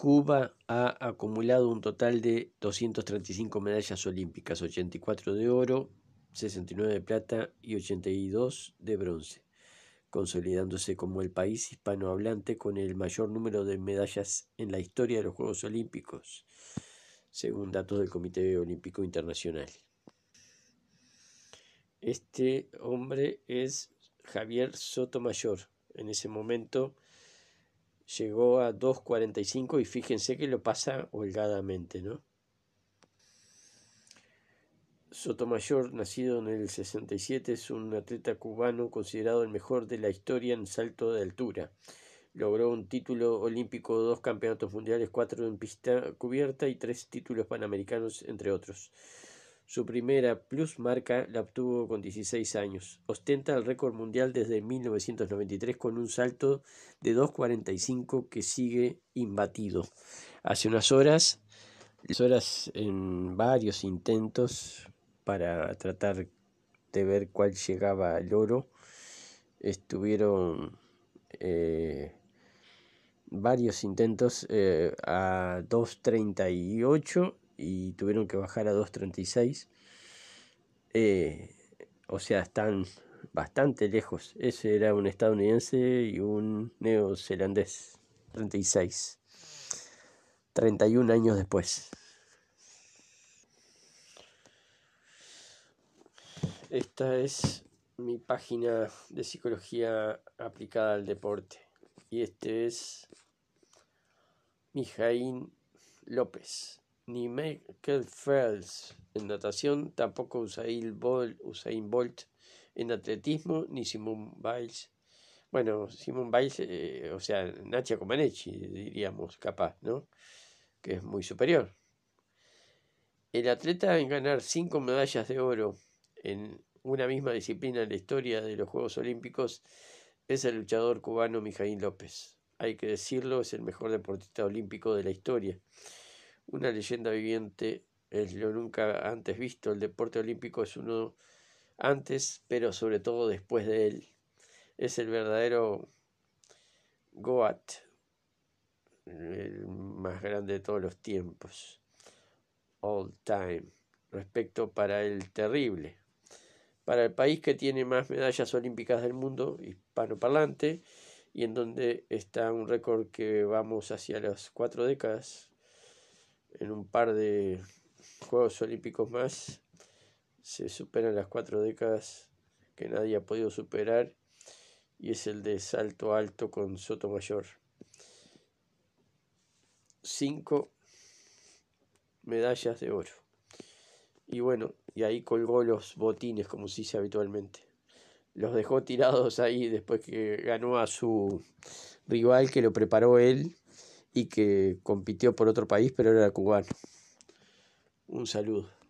Cuba ha acumulado un total de 235 medallas olímpicas, 84 de oro, 69 de plata y 82 de bronce, consolidándose como el país hispanohablante con el mayor número de medallas en la historia de los Juegos Olímpicos, según datos del Comité Olímpico Internacional. Este hombre es Javier Sotomayor. En ese momento llegó a 2.45 y fíjense que lo pasa holgadamente, ¿no? Sotomayor, nacido en el 67, es un atleta cubano considerado el mejor de la historia en salto de altura. Logró un título olímpico, dos campeonatos mundiales, cuatro en pista cubierta y tres títulos panamericanos, entre otros. Su primera plus marca la obtuvo con 16 años. Ostenta el récord mundial desde 1993 con un salto de 2.45 que sigue imbatido. Hace unas horas, horas en varios intentos para tratar de ver cuál llegaba al oro, estuvieron eh, varios intentos eh, a 2.38 y tuvieron que bajar a 2.36. Eh, o sea, están bastante lejos. Ese era un estadounidense y un neozelandés. 36. 31 años después. Esta es mi página de psicología aplicada al deporte. Y este es Mijaín López ni Michael Phelps en natación, tampoco Usain Bolt, Usain Bolt en atletismo, ni Simón Biles. Bueno, Simón Biles, eh, o sea, Nacha Comaneci, diríamos, capaz, ¿no? Que es muy superior. El atleta en ganar cinco medallas de oro en una misma disciplina en la historia de los Juegos Olímpicos es el luchador cubano Mijaín López. Hay que decirlo, es el mejor deportista olímpico de la historia una leyenda viviente, es lo nunca antes visto. El deporte olímpico es uno antes, pero sobre todo después de él. Es el verdadero Goat, el más grande de todos los tiempos, all time, respecto para el terrible. Para el país que tiene más medallas olímpicas del mundo, hispanoparlante, y en donde está un récord que vamos hacia las cuatro décadas, en un par de Juegos Olímpicos más se superan las cuatro décadas que nadie ha podido superar y es el de salto alto con Sotomayor. Cinco medallas de oro. Y bueno, y ahí colgó los botines como se dice habitualmente. Los dejó tirados ahí después que ganó a su rival que lo preparó él y que compitió por otro país, pero era cubano. Un saludo.